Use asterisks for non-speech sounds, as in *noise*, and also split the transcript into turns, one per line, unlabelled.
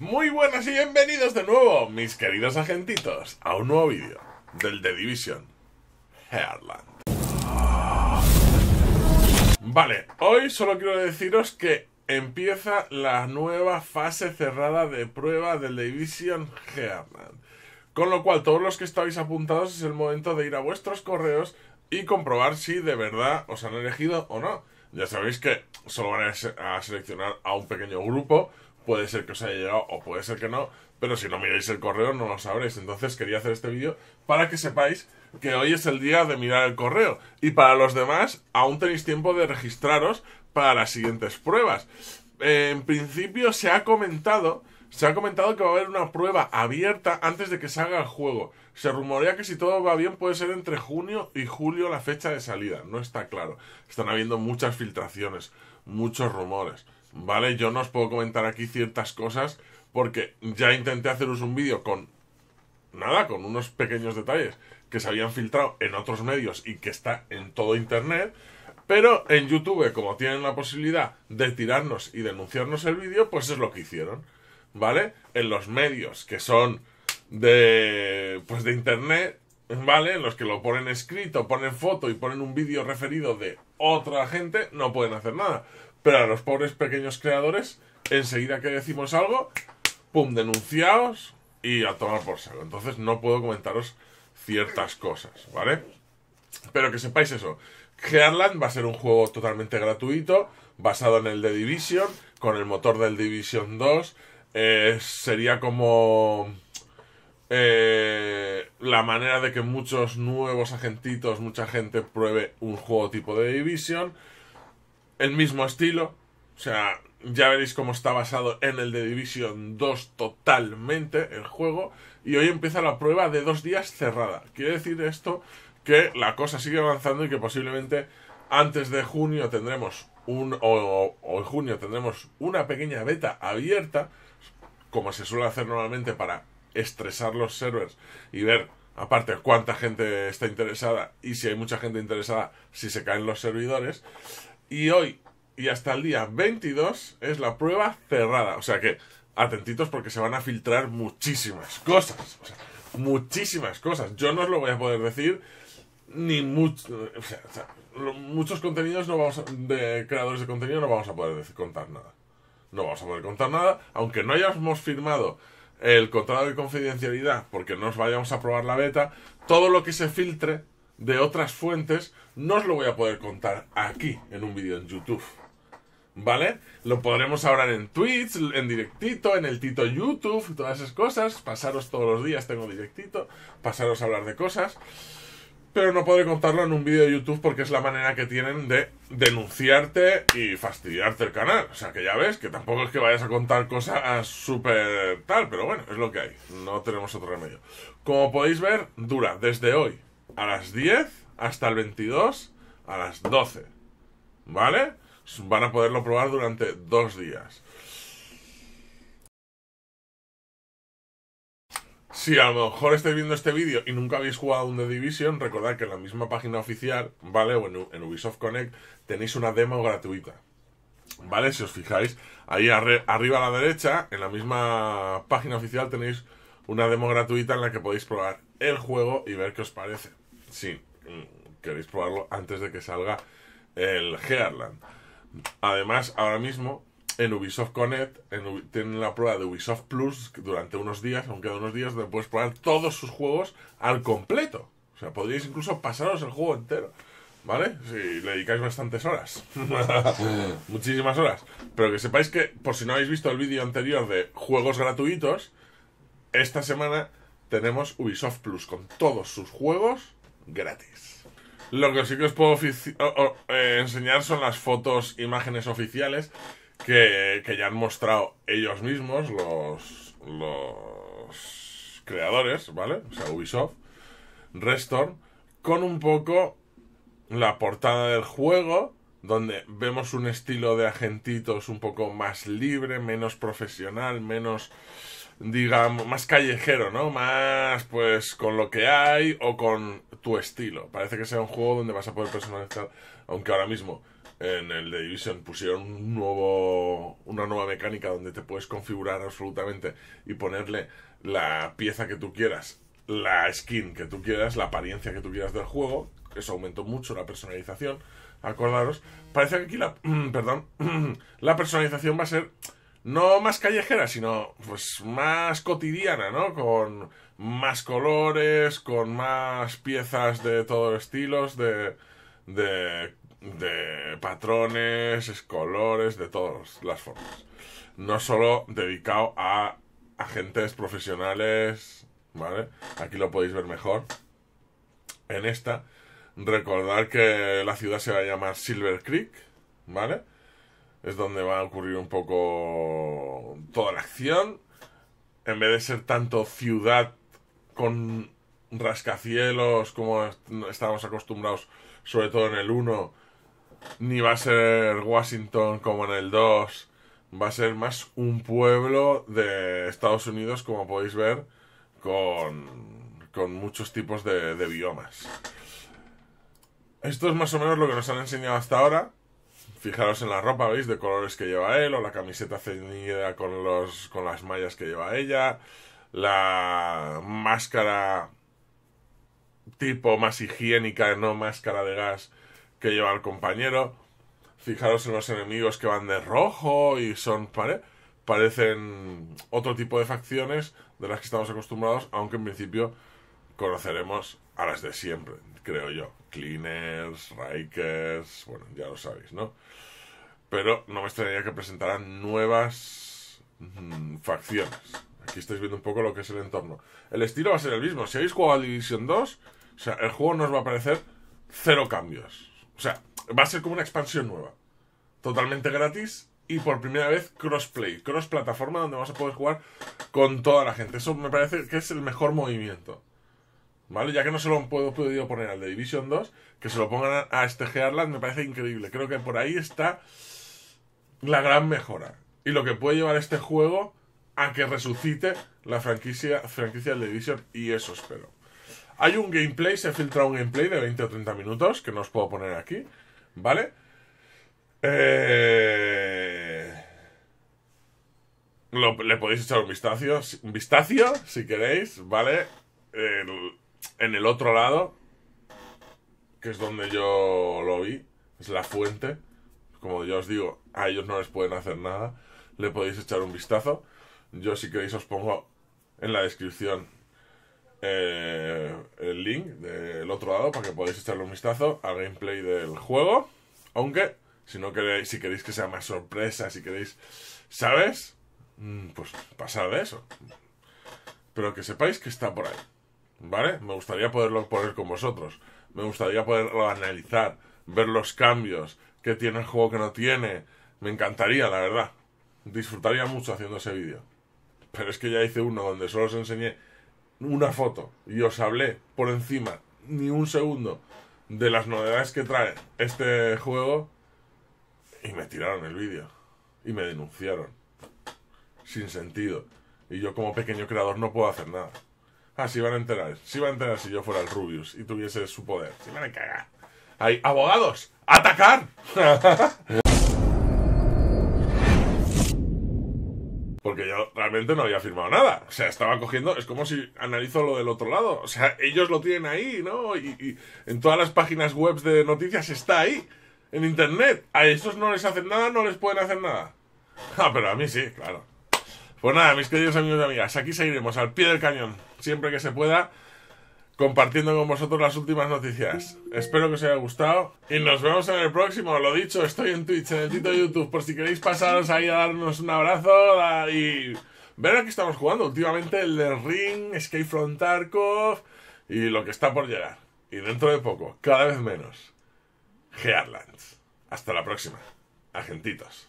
Muy buenas y bienvenidos de nuevo, mis queridos agentitos, a un nuevo vídeo del The Division Heartland. Vale, hoy solo quiero deciros que empieza la nueva fase cerrada de prueba del The Division Heartland. Con lo cual, todos los que estáis apuntados es el momento de ir a vuestros correos y comprobar si de verdad os han elegido o no. Ya sabéis que solo van a seleccionar a un pequeño grupo puede ser que os haya llegado o puede ser que no, pero si no miráis el correo no lo sabréis. Entonces quería hacer este vídeo para que sepáis que hoy es el día de mirar el correo. Y para los demás, aún tenéis tiempo de registraros para las siguientes pruebas. Eh, en principio se ha comentado se ha comentado que va a haber una prueba abierta antes de que salga el juego. Se rumorea que si todo va bien puede ser entre junio y julio la fecha de salida. No está claro. Están habiendo muchas filtraciones, muchos rumores. ¿Vale? Yo no os puedo comentar aquí ciertas cosas porque ya intenté haceros un vídeo con... Nada, con unos pequeños detalles que se habían filtrado en otros medios y que está en todo Internet. Pero en YouTube, como tienen la posibilidad de tirarnos y denunciarnos el vídeo, pues es lo que hicieron. ¿vale? En los medios que son de, pues de internet, ¿vale? En los que lo ponen escrito, ponen foto y ponen un vídeo referido de otra gente, no pueden hacer nada. Pero a los pobres pequeños creadores, enseguida que decimos algo, pum, denunciaos y a tomar por saco. Entonces no puedo comentaros ciertas cosas, ¿vale? Pero que sepáis eso. Gearland va a ser un juego totalmente gratuito, basado en el de Division, con el motor del Division 2, eh, sería como eh, la manera de que muchos nuevos agentitos, mucha gente pruebe un juego tipo de Division. El mismo estilo, o sea, ya veréis cómo está basado en el de Division 2 totalmente el juego. Y hoy empieza la prueba de dos días cerrada. Quiere decir esto que la cosa sigue avanzando y que posiblemente antes de junio tendremos un, o, en junio tendremos una pequeña beta abierta, como se suele hacer normalmente para estresar los servers y ver, aparte, cuánta gente está interesada y si hay mucha gente interesada, si se caen los servidores. Y hoy y hasta el día 22 es la prueba cerrada. O sea que, atentitos porque se van a filtrar muchísimas cosas. muchísimas cosas. Yo no os lo voy a poder decir ni mucho muchos contenidos no vamos a, de creadores de contenido no vamos a poder decir, contar nada. No vamos a poder contar nada, aunque no hayamos firmado el contrato de confidencialidad porque no nos vayamos a probar la beta, todo lo que se filtre de otras fuentes no os lo voy a poder contar aquí en un vídeo en YouTube. ¿Vale? Lo podremos hablar en tweets en directito, en el Tito YouTube, todas esas cosas. Pasaros todos los días, tengo directito. Pasaros a hablar de cosas pero no podré contarlo en un vídeo de YouTube porque es la manera que tienen de denunciarte y fastidiarte el canal. O sea que ya ves que tampoco es que vayas a contar cosas súper tal, pero bueno, es lo que hay. No tenemos otro remedio. Como podéis ver, dura desde hoy a las 10 hasta el 22 a las 12. ¿Vale? Van a poderlo probar durante dos días. Si a lo mejor estáis viendo este vídeo y nunca habéis jugado un The Division, recordad que en la misma página oficial, ¿vale? O en, Ubisoft Connect tenéis una demo gratuita. ¿Vale? Si os fijáis, ahí arriba a la derecha, en la misma página oficial tenéis una demo gratuita en la que podéis probar el juego y ver qué os parece. Si mm, queréis probarlo antes de que salga el Gearland. Además, ahora mismo en Ubisoft Connect en, tienen la prueba de Ubisoft Plus durante unos días, aunque de unos días, puedes probar todos sus juegos al completo. O sea, podríais incluso pasaros el juego entero. ¿Vale? Si le dedicáis bastantes horas. *laughs* Muchísimas horas. Pero que sepáis que, por si no habéis visto el vídeo anterior de juegos gratuitos, esta semana tenemos Ubisoft Plus con todos sus juegos gratis. Lo que sí que os puedo eh, enseñar son las fotos, imágenes oficiales que, ya han mostrado ellos mismos, los, los creadores, ¿vale? O sea, Ubisoft, Restore, con un poco la portada del juego, donde vemos un estilo de agentitos un poco más libre, menos profesional, menos digamos, más callejero, ¿no? Más, pues, con lo que hay o con tu estilo. Parece que sea un juego donde vas a poder personalizar, aunque ahora mismo en el de Division pusieron un nuevo, una nueva mecánica donde te puedes configurar absolutamente y ponerle la pieza que tú quieras, la skin que tú quieras, la apariencia que tú quieras del juego. Eso aumentó mucho la personalización. Acordaros, parece que aquí la, *clears throat* perdón, *clears throat* la personalización va a ser no más callejera, sino pues más cotidiana, ¿no? Con más colores, con más piezas de todos estilos, de, de, de patrones, colores, de todas las formas. No solo dedicado a agentes profesionales, ¿vale? Aquí lo podéis ver mejor. En esta, recordar que la ciudad se va a llamar Silver Creek, ¿vale? es donde va a ocurrir un poco toda la acción. En vez de ser tanto ciudad con rascacielos como estábamos acostumbrados, sobre todo en el 1, ni va a ser Washington como en el 2, va a ser más un pueblo de Estados Unidos, como podéis ver, con, con muchos tipos de biomas. Esto es más o menos lo que nos han enseñado hasta ahora. Fijaros en la ropa, ¿veis? De colores que lleva él, o la camiseta ceñida con, los, con las mallas que lleva ella, la máscara tipo más higiénica, no máscara de gas que lleva el compañero. Fijaros en los enemigos que van de rojo y son, parecen otro tipo de facciones de las que estamos acostumbrados, aunque en principio conoceremos a de siempre, creo yo. Cleaners, Rikers, bueno, ya lo sabéis, ¿no? Pero no me extrañaría que presentaran nuevas mm, facciones. Aquí estáis viendo un poco lo que es el entorno. El estilo va a ser el mismo. Si habéis jugado a Division 2, o sea, el juego nos va a parecer cero cambios. O sea, va a ser como una expansión nueva. Totalmente gratis y por primera vez crossplay, cross plataforma donde vas a poder jugar con toda la gente. Eso me parece que es el mejor movimiento. ¿Vale? Ya que no se lo han podido poner al de Division 2, que se lo pongan a, este me parece increíble. Creo que por ahí está la gran mejora. Y lo que puede llevar este juego a que resucite la franquicia, franquicia de Division, y eso espero. Hay un gameplay, se ha filtrado un gameplay de 20 o 30 minutos, que no os puedo poner aquí, ¿vale? Eh... le podéis echar un vistacio, si queréis, ¿vale? El, en el otro lado, que es donde yo lo vi, es la fuente. Como yo os digo, a ellos no les pueden hacer nada. Le podéis echar un vistazo. Yo si queréis os pongo en la descripción eh, el link del otro lado para que podáis echarle un vistazo al gameplay del juego. Aunque, si no queréis, si queréis que sea más sorpresa, si queréis, ¿sabes? Mm, pues pasar de eso. Pero que sepáis que está por ahí. ¿vale? Me gustaría poderlo poner con vosotros. Me gustaría poderlo analizar, ver los cambios, que tiene el juego que no tiene. Me encantaría, la verdad. Disfrutaría mucho haciendo ese vídeo. Pero es que ya hice uno donde solo os enseñé una foto y os hablé por encima, ni un segundo, de las novedades que trae este juego. Y me tiraron el vídeo. Y me denunciaron. Sin sentido. Y yo como pequeño creador no puedo hacer nada. Ah, si van a enterar. Si van a enterar si yo fuera el Rubius y tuviese su poder. Si van a cagar. Hay abogados. ¡Atacar! *laughs* Porque yo realmente no había firmado nada. O sea, estaba cogiendo. Es como si analizo lo del otro lado. O sea, ellos lo tienen ahí, ¿no? Y, en todas las páginas web de noticias está ahí. En internet. A estos no les hacen nada, no les pueden hacer nada. Ah, pero a mí sí, claro. Pues nada, mis queridos amigos y amigas, aquí seguiremos al pie del cañón, siempre que se pueda, compartiendo con vosotros las últimas noticias. Espero que os haya gustado y nos vemos en el próximo. Lo dicho, estoy en Twitch, en el Tito YouTube, por si queréis pasaros ahí a darnos un abrazo y ver a qué estamos jugando. Últimamente el de Ring, Escape from y lo que está por llegar. Y dentro de poco, cada vez menos, Gearlands. Hasta la próxima, agentitos.